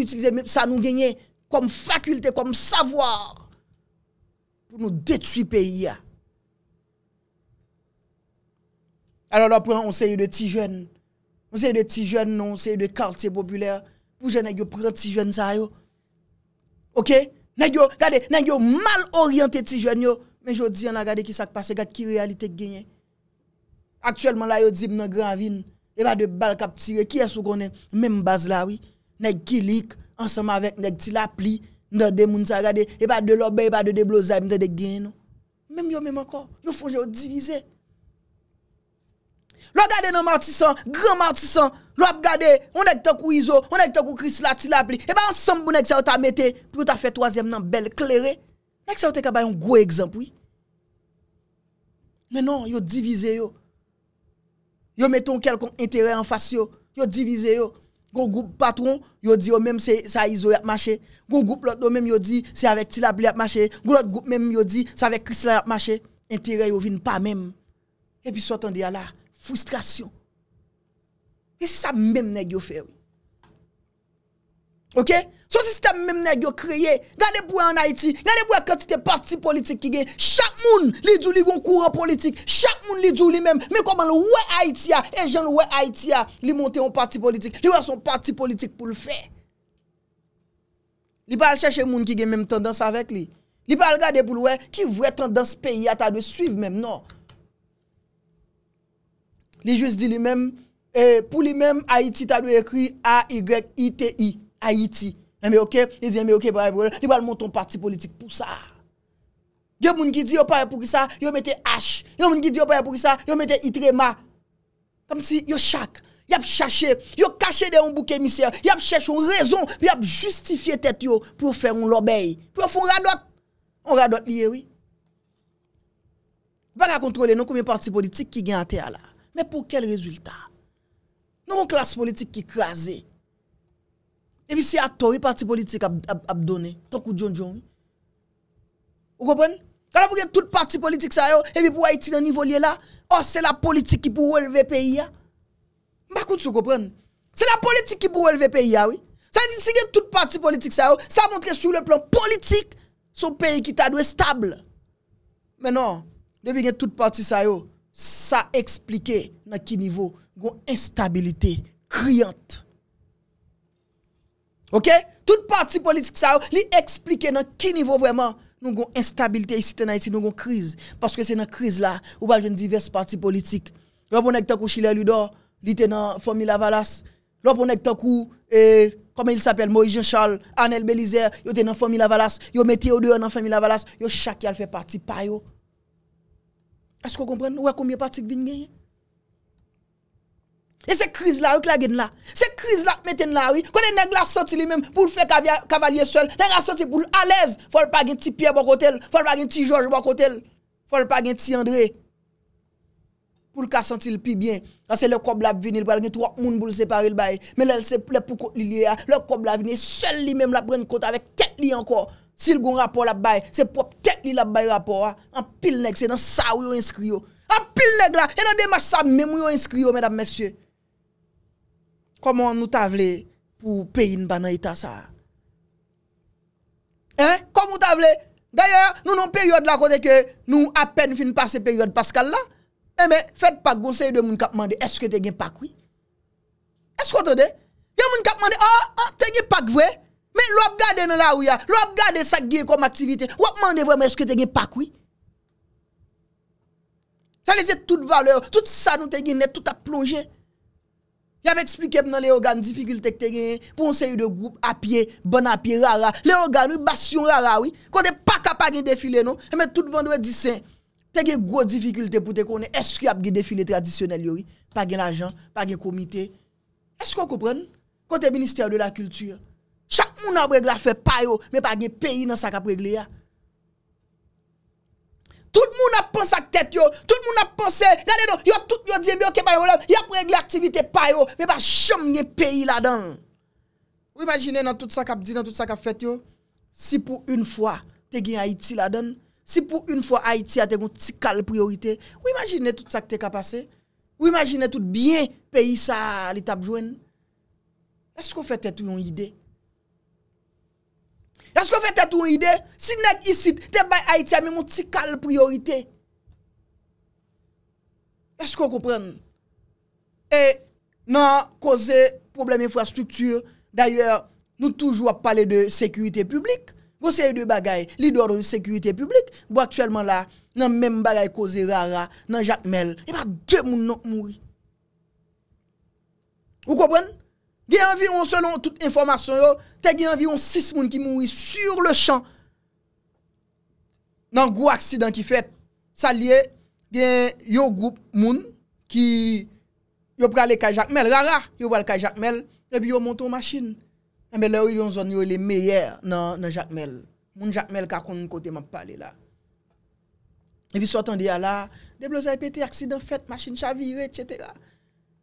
utilize sa nou genyen kom fakulte, kom savoar. Pou nou detui peyi ya. Ano la preman on se yè de ti jwen. On se yè de ti jwen non. On se yè de kartè populèr. pour je n'ai prendre ces jeunes ça yo. OK Nèg yo, regardez, mal orienté ti jeunes yo, mais je dis on a regardé qui ça passe, regarde qui réalité gagné. Actuellement là yo dit dans grand et pas de balle cap tirer, qui est sous qu'on même base là oui. Nèg Kilik ensemble avec nèg ti la dans des moun ça regardez, et pas de l'obé, et pas de déblosaï, de gagné non. Même yo même encore, yo font yo diviser. Lo gade nan martisan, gran martisan, lo ap gade, ou nek tok ou Izo, ou nek tok ou Krisla, Tilapli, e ba ansambou nek sa yo ta mette, pou yo ta fe toazem nan bel kleré. Nek sa non, yo te kaba yon gwe egzamp, oui? Menon, yo divize yo. Yo metton kelkon interè en fasyo, yo divize yo. Gon goup patron, yo di yo menm se sa Izo yap mache, gon goup lot do menm yo di se avek Tilapli yap mache, gon lot goup menm yo di se avek Krisla yap mache, interè yo vin pa menm. E pi sou atan di ala, Frustrasyon. E sa mèm nè gyo fè wè. Ok? So sistem mèm nè gyo kreye. Gade pou an Haiti. Gade pou an kantite parti politik ki gen. Chak moun li djou li gwen kouran politik. Chak moun li djou li mèm. Mè koman l wè Haiti a. E jen l wè Haiti a. Li monte an parti politik. Li wè son parti politik pou l fè. Li pa al chèche moun ki gen mèm tendans avèk li. Li pa al gade pou l wè. Ki vwè tendans peyi a ta dwe suiv mèm. Non. Non. Li jwe se di li men, e, pou li men, Aiti ta do ekri A-Y-I-T-I. Aiti. Mè mè okè, li di mè okè, li bal monton parti politik pou sa. Gè moun ki di yo parè pou ki sa, yo metè H. Gè moun ki di yo parè pou ki sa, yo metè I-T-R-E-M-A. Kam si yo chak, yo kache de yon bouke misè, yo kache yon rezon, yo kache yon justifiye tet yo pou fè yon lobey. Pou fè yon radoat, yon radoat liye wè. Baka kontrole nou koumen parti politik ki gen a te ala. Mais pour quel résultat Nous avons une classe politique qui est Et puis c'est à toi, le parti politique a donné. Tant que John John. Vous comprenez Quand vous avez tout parti politique, ça, et puis pour Haïti, dans le niveau là, oh, c'est la politique qui peut relever le pays. Hein. Bah, vous comprenez C'est la politique qui peut relever le pays, hein, oui. Ça dit, si tout parti politique, ça, ça montre sur le plan politique, son pays qui t'a stable. Mais non, depuis que tout parti, ça, est ça expliquer à quel niveau gon instabilité criante. OK Tout parti politique ça li expliquer dans quel niveau vraiment nous avons instabilité ici en Haïti, nous avons crise parce que c'est dans crise là où pas jeune divers partis politiques. Lorsqu'on est tankou Chile Ludor, li était dans famille Lavalas. Lorsqu'on est tankou et eh, comment il s'appelle Moïse Jean Charles, Anel Belizer, yo était dans famille Lavalas, yo mettez au dehors dans famille Lavalas, yo chaque qui a fait partie pa yo. Esko kompren, wè komye patik vin genye? E se kriz la, wè k la gen la? Se kriz la, meten la wè, kone neg la santi li men, pou l'fè kavalye sol, neg la santi pou l'alèz, fòl pa gen ti Pierre bòkotel, fòl pa gen ti George bòkotel, fòl pa gen ti André. Pou l'ka santi l'pi bien, la se lè kob la vinil, pòl gen 3 moun bòl separe l'bay, men lè pou kote li li a, lè kob la vinil, sol li men la pren kote avèk tèk li anko. Sil goun rapor la bay, se pop ket li la bay rapor, an pil neg, se nan sa wyo inskrio. An pil neg la, e nan demas sa mèm wyo inskrio, mèdap mèsyè. Koman nou ta vle pou peyin banan ita sa? Hein? Koman nou ta vle? Dèye, nou nan periode la kote ke nou apen fin pase periode paskal la, e eh, mè, fèd pak goun se yon moun kap mande, eske te gen pak wè? Eske wote de? Gen moun kap mande, a, ah, a, ah, te gen pak wè? Men lop gade nan la ou ya, lop gade sa gey kom aktivite, wop mande vwe men eske te gen pak wi. Sa le se tout vale ou, tout sa nou te gen net, tout a plonge. Ya ve eksplikep nan le organe, difikulte ke te gen, pounse yu de group, apye, bon apye, rara. Le organe ou, basyon rara ou, kote pak apage defile nou, men tout vande ou e disen. Te gen gwo difikulte pou te konen, eske apage defile tradisyonel yo ou, page la jan, page komite. Eske ou koupren? Kote minister de la kultur yo. Chak moun ap regle a fe payo, me pa gen peyi nan sa kap regle ya. Tout moun ap pon sa ktet yo, tout moun ap pon se, yon tout yon diye mbyon ke payo lèm, yon ap regle aktivite payo, me pa chom gen peyi la dan. Ou imagine nan tout sa kap di, nan tout sa kap fet yo, si pou un fwa te gen Haiti la dan, si pou un fwa Haiti a te goun tikal priorite, ou imagine tout sa kte kap ase, ou imagine tout biye peyi sa litap jwen, esko fete tou yon ide? Asko fe te tou ide? Si nek isit, te bay Aitia mi moun ti kal priorite. Asko koupren? E nan koze problem infrastruktur, d'ayor nou toujwa pale de sekurite publik, gosey de bagay lidor de sekurite publik, bo aktuelman la nan men bagay koze rara nan Jacques Mel, e bak de moun nou mouri. Gou koupren? Gye anviron selon tout informasyon yo, te gye anviron 6 moun ki moui sur le chan. Nan gwo aksidan ki fet, sa liye gen yo goup moun ki yo prale kajakmel. Rara, yo prale kajakmel, te bi yo monto masin. Anbe eh le yo yon zon yo le meyèr nan jakmel. Moun jakmel kakoun kote man pale la. Ebi sotan diya la, deblo zay pete aksidan fet, masin chavire, etc.,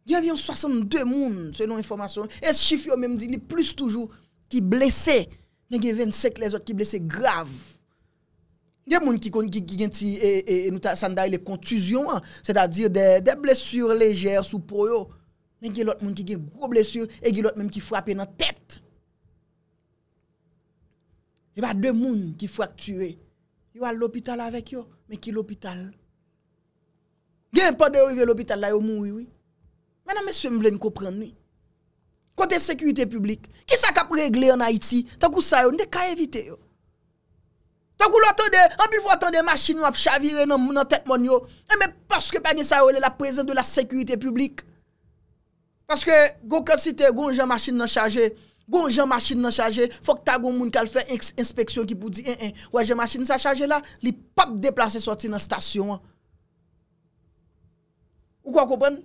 Il y a 62 personnes, selon l'information. Et ce chiffre, même dit, plus toujours qui blessés. Mais il y a 25 les autres qui blessés graves. Il y a des gens qui ont hein. des contusions, c'est-à-dire des, blessures légères sous peau, Mais il y a d'autres gens qui ont des gros blessures et il y a d'autres même qui frappent dans la tête. Il y a deux personnes qui fracturé Ils sont à l'hôpital avec eux, mais qui est l'hôpital. Il n'y a pas de à l'hôpital là, ils mourent, oui. Anan mè sè mè vle mè kòpren mè? Kote sèkuitè publik. Ki sa kap regle anay ti? Takou sa yo, nè kwa evite yo. Takou lò atonde, eh, anpifo atonde, machini wap chavire nan moun nan tèt moun yo. Anmè paske pa gen sa yo, lè la prezen de la sèkuitè publik. Paske, gò kòsite, gòn jè machini nan chaje, gòn jè machini nan chaje, fòk ta gòn moun kal fè inspeksyon ki pou di en eh, en. Eh, Wajè machini sa chaje la, li pap deplase soti nan stasyon. Ou kwa kòpren?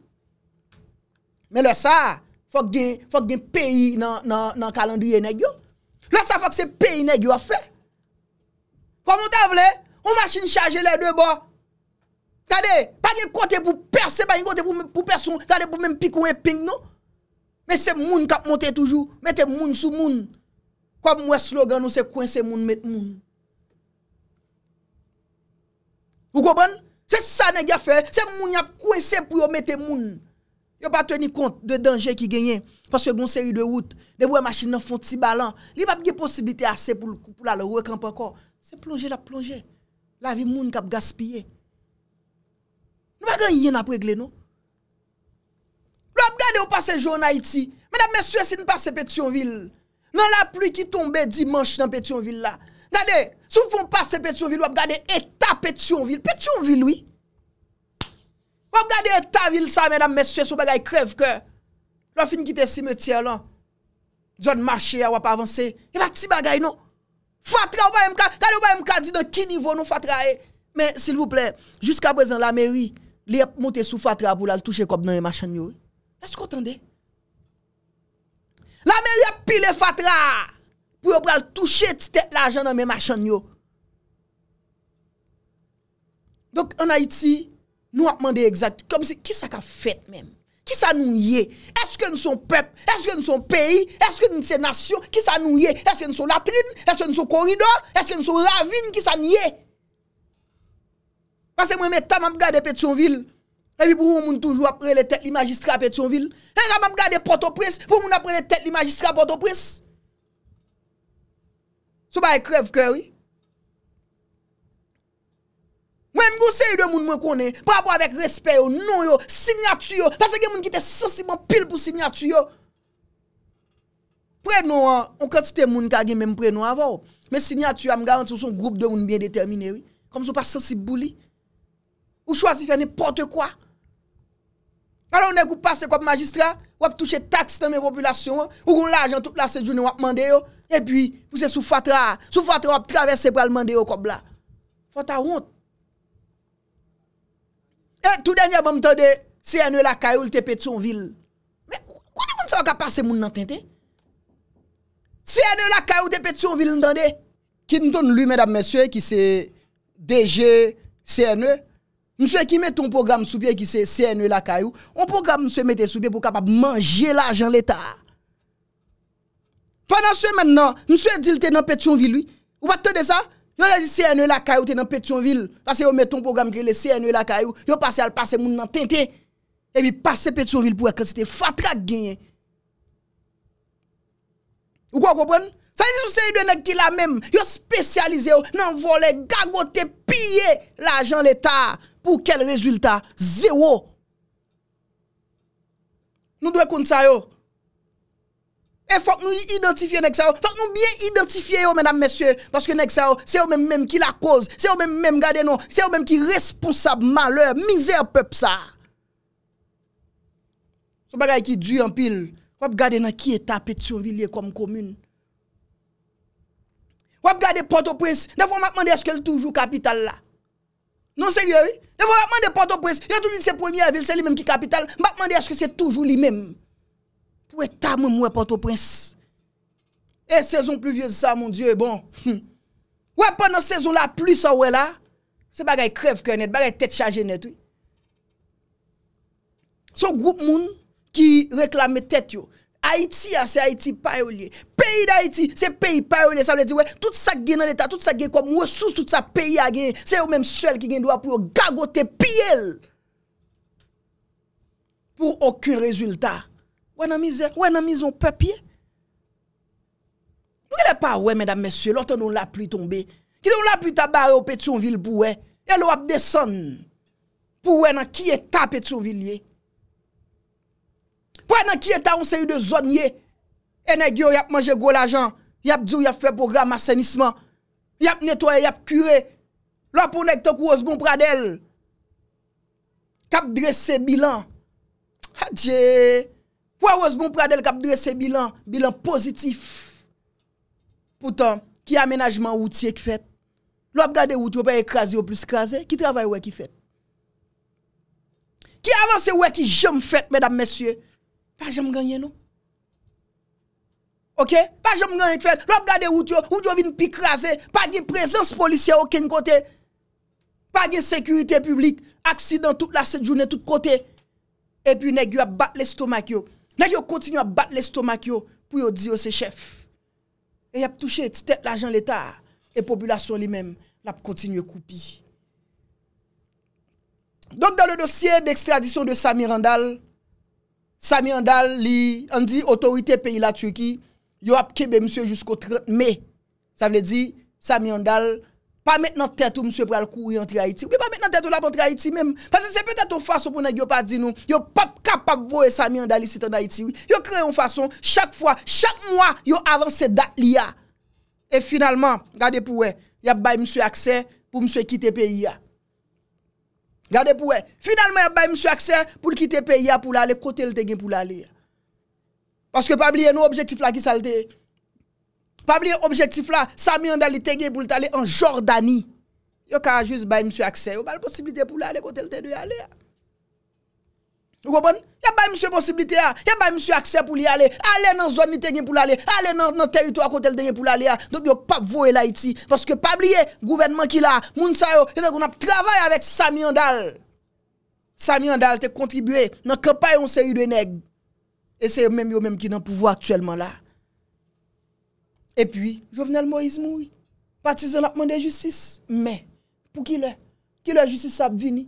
Mè lè sa, fòk gen peyi nan kalandouye negyo. Lè sa fòk se peyi negyo a fè. Kwa non? moun ta vle, ou machin chaje lè dè bo. Kade, pa gen kote pou perse, ba yon kote pou persoun, kade pou men pikoun e ping nou. Mè se moun kap monte toujou, mète moun sou moun. Kwa moun wè slogan nou se kwen se moun met moun. Ou koban? Se sa negyo a fè, se moun ap kwen se pou yo mette moun. Yon pa teni kont de denje ki genyen. Paswe goun seri de wout. De wè machin nan fon ti balan. Li map ge posibite ase pou la lò wè kampakor. Se plonje la plonje. La vi moun kap gaspye. Nou bagan yon ap wègle nou? Lou ap gade ou pase joun Haiti. Men ap mè suesin pase Petionville. Nan la plu ki tombe dimanche nan Petionville la. Gade, sou fon pase Petionville. Lou ap gade eta Petionville. Petionville wè. Ou gade e ta vil sa, mèdam, mèsyè, sou bagay krev kè. Lò fin gite simetiyè lò. Diyon mâche ya wap avansè. E ba ti bagay nou. Fatra ou bay mka, gade ou bay mka di nan ki nivou nou fatra e. Mè, sil vouplè, jiska prezen la mèri, li ap monte sou fatra pou lal touche kop nan mè machan nyo. Estou kontande? La mèri ap pile fatra pou lal touche ti tek la jan nan mè machan nyo. Dok an Haiti, Nou ap mande exakt, kom se, ki sa ka fet men, ki sa nou ye, eske nou son pep, eske nou son peyi, eske nou se nasyon, ki sa nou ye, eske nou son latrin, eske nou son koridor, eske nou son ravin, ki sa nou ye, pase mwen metta, mwen ap gade Petionville, epi pou moun toujou apre le tet, li magistra Petionville, mwen ap gade Port-au-Prince, pou moun apre le tet, li magistra Port-au-Prince, sou ba e krev krevi, Mwen se yu de moun mwen konen, pa abo avèk respè yo, nou yo, sinyatu yo, tasè gen moun ki te sensibon pil pou sinyatu yo. Prenon an, mwen konti te moun kage men prenon avò, men sinyatu ya mwen garanti ou son groub de moun bien determine, kom sou pa sensibou li. Ou chwazi fè nipote kwa. Kanon ne koupa se kòp magistra, wèp touche taks tan mwen populasyon, ou koun lajan tout la se jouni wèp mande yo, e pi, pou se sou fatra, sou fatra wèp travesse pral mande yo kòp la. Fatta wont, E tout denye ba mtande CNE lakayou lte pet son vil. Mwen kone mwen sa wak pa se moun nan tenten? CNE lakayou lte pet son vil mtande? Ki nou ton lume dap monsye ki se DG CNE? Monsye ki met ton program soube ki se CNE lakayou? Ou program monsye mette soube pou kapap manje la jan leta? Panan soube men nan monsye di lte nan pet son vil lwi? Ou bat tande sa? Ou bat tande sa? Yo la di CNU e lakayou te nan Petionville. La se yo met ton program ki le CNU e lakayou. Yo pase al pase moun nan TNT. E vi pase Petionville pou akansite fatra genye. Ou kwa kopwen? Sa li di sou se yu denek ki la menm. Yo spesyalize yo nan vole gagote pye l'ajan l'Etat. Pou kel rezultat? Zewo. Nou dwe kont sa yo. E fok nou yi identifiye nek sa yo, fok nou byen identifiye yo menam mesye, paske nek sa yo, se yo menm menm ki la koz, se yo menm menm gade non, se yo menm ki responsabman lor, mizer pep sa. So bagay ki dwi an pil, wap gade nan ki eta peti yon vilye kom komyne. Wap gade porto pres, defo mak mande eske l toujou kapital la. Non seryoy, defo wap mande porto pres, yon toujou se premiye vil, se li menm ki kapital, bak mande eske se toujou li menm. wè ta mèm wè porto prince. E sezon pluvye di sa, moun diye, bon. Wè, pwè nan sezon la pli sa wè la, se bagay krev kè net, bagay tèt chage net, wè. So, goup moun ki reklame tèt yo, Haiti ya, se Haiti pae ou liye. Peyi da Haiti, se peyi pae ou liye, sa wè diye, wè, tout sa gen an etat, tout sa gen kom, wè sous, tout sa peyi a gen, se yo mèm sel ki gen dwa pou yo gagote piyèl pou okun rezultat. Wè nan mizè, wè nan mizon pepye. Nou gè de pa wè, mèdam mèsyè, lò tan nou la pli tombe. Kè nan nou la pli tabare wè petyon vil pou wè. E lò ap deson. Pou wè nan kiye ta petyon vil ye. Pou wè nan kiye ta, on se yu de zon ye. E nè gyo yap manje gwo la jan. Yap djou yap fè program asenisman. Yap netoye, yap kure. Lò ap onèk tok wòs bon pradel. Kap dresè bilan. Hadjè. Wè wòz bon pradel kap dre se bilan, bilan pozitif. Poutan, ki amenajman wouti ek fet, lò ap gade wouti wò pa ek kaze yo plus kaze, ki travay wè ki fet. Ki avanse wè ki jom fet, mèdam mèsyè, pa jom ganyen nou. Ok? Pa jom ganyen k fet, lò ap gade wouti yo, wouti yo vin pi kaze, pa gen prezans polisyè wò ken kote, pa gen sekurite publik, aksidant tout la set jounè tout kote, epi negyo ap bat le stomak yo. Nan yo kontinyo oh, a bat l'estomak yo pou yo diyo se chef. E yap touche titet l'ajan l'Etat. E populasyon li men lap kontinyo koupi. Donk dan le dosye dekstradisyon de Samir Andal. Samir Andal li an di otorite peyi la Tchouki. Yo ap kebe msye jusqu'o 30 me. Sa vle di Samir Andal... pas maintenant tête tout monsieur pour aller courir entre Haïti, Mais pas maintenant tête où la entre Haïti même. Parce que c'est peut-être une façon pour nous pas dire nous, yo pas capable de voir ça en Dali en Haïti. Yo créé une façon, chaque fois, chaque mois, yo avance date Et finalement, regardez pour y a de monsieur accès pour monsieur quitter pays. Regardez pour Finalement, y a de monsieur accès pour quitter pays pour aller côté le pour aller Parce que pas oublier nos objectifs là qui salte. Pabliye objektif la, Sami Andal te gen pou li tale en Jordani. Yo ka anjouz baye mswe akse, yo baye posibilite pou li ale kontel te denye ale ya. Yo gobon, ya baye mswe posibilite ya, ya baye mswe akse pou li ale, ale nan zon ni te gen pou li ale, ale nan teritwa kontel te gen pou li ale ya, dobyo pa vo e la iti. Paske pabliye, gouvenman ki la, moun sa yo, yo te kon ap travay avèk Sami Andal. Sami Andal te kontribüe nan kapay yon seri de neg. E se yon mèm yo mèm ki nan pouvo aktuellement la. E pi, Jovenel Moïse moui. Patizan ap mwende justice. Mè, pou ki lè? Ki lè justice ap vini?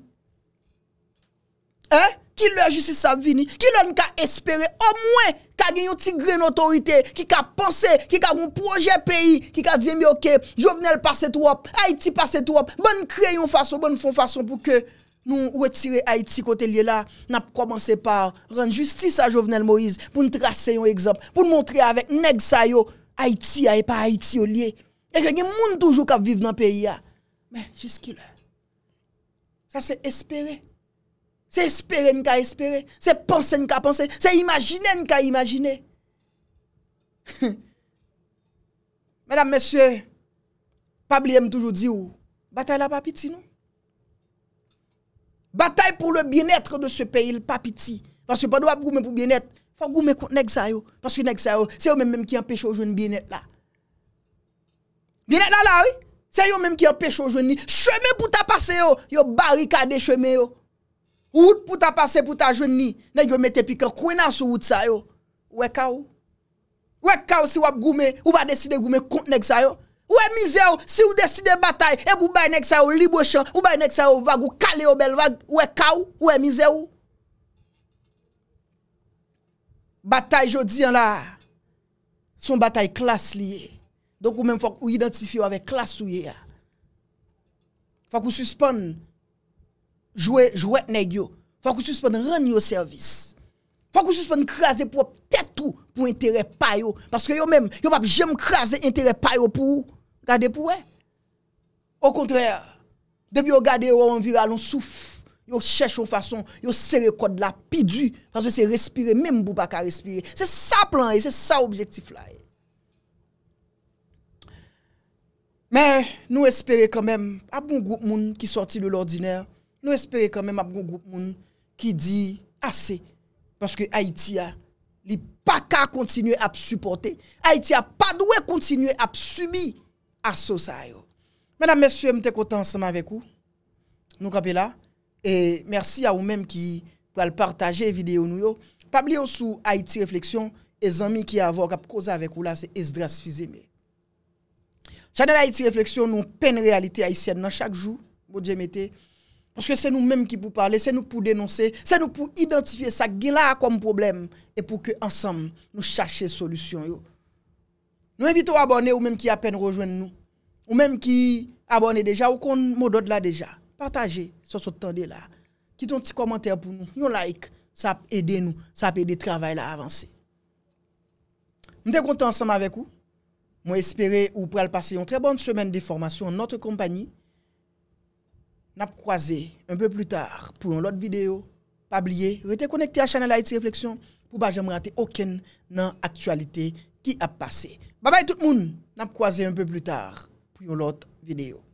Hein? Ki lè justice ap vini? Ki lè n ka espere? O mwen, ka gen yon tigre notorite, ki ka pense, ki ka goun proje peyi, ki ka diye mè okè, Jovenel passe tou ap, Haiti passe tou ap, bon kre yon fason, bon fon fason pou ke nou wetire Haiti kote liye la, nap komanse par ren justice a Jovenel Moïse pou nou trase yon egzop, pou nou montre avek neg sayo, Haiti a ah, e pa Haiti o liye. E genye moun toujou ah. ka vive nan peyi a. Men, jiski lè. Sa se espere. Se espere n ka espere. Se pense n ka pense. Se imagine n ka imagine. Mèdame, mèsyè. Pablièm m'm toujou di ou. Batay la papiti nou. Batay pou le binètre de se peyi l papiti. Pansè pa do ap goumen pou binètre. Fwa gume kont nek sa yo, paske nek sa yo, se yo men menm ki yon pechou joun binet la. Binet la la, oui? Se yo menm ki yon pechou joun ni, chweme pou ta pase yo, yo barikade chweme yo. Wout pou ta pase pou ta joun ni, nek yo menm tepike, kwenan sou wout sa yo. Wekaw. Wekaw si wap gume, ou ba deside gume kont nek sa yo. Ou e mize yo, si ou deside batay, e bou bay nek sa yo, libo chan, ou bay nek sa yo, vag ou kale yo bel vag, wekaw, ou e mize yo. bataille jodi hein, là son bataille classe liée donc ou même faut ou identifier avec classe ou Il hein. faut qu'on suspende jouer jouer nèg yo faut qu'on suspende rendre au service faut qu'on suspende craser pour tête tout pour intérêt pa yo parce que yo même yo pas jamais craser intérêt pa yo pour garder pour hein? au contraire depuis yo garder on viral, on souffle ils cherchent une façon, ils le code la pidu parce que c'est respirer même pour pas respirer. C'est ça plan et c'est ça objectif là. Mais nous espérons quand même un bon groupe monde qui sorti de l'ordinaire. Nous espérons quand même un bon groupe qui dit assez parce que Haïti a pas qu'à continuer à supporter. Haïti a pas doué continuer à subir à ça. Mesdames, messieurs, je suis content avec vous. Nous sommes là. Et merci à vous-même qui pour partager vidéo Pas oublier sous Haïti Réflexion et les amis qui avoir cause avec vous là, c'est Esdras Fizeme. Chanel Haïti Réflexion, nous peine réalité haïtienne dans chaque jour. Parce que c'est nous-mêmes qui pour parler, c'est nous pour dénoncer, c'est nous pour identifier ça qui là comme problème et pour que ensemble nous cherchions solution. Nous invitons à abonner ou même qui à peine rejoindre nous. Ou même qui abonné déjà ou qu'on modode là déjà partagez sur ce temps là. Quittez un petit commentaire pour nous, un like, ça aide nous, ça aide le travail à avancer. Nous sommes contents ensemble avec vous. Moi que vous pourrez passer une très bonne semaine de formation en notre compagnie. N'a croisé un peu plus tard pour une autre vidéo. Pas oublier, restez connecté à la chaîne Haïti Réflexion pour ne jamais rater aucune actualité qui a passé. Bye bye tout le monde. N'a croisé un peu plus tard pour une autre vidéo.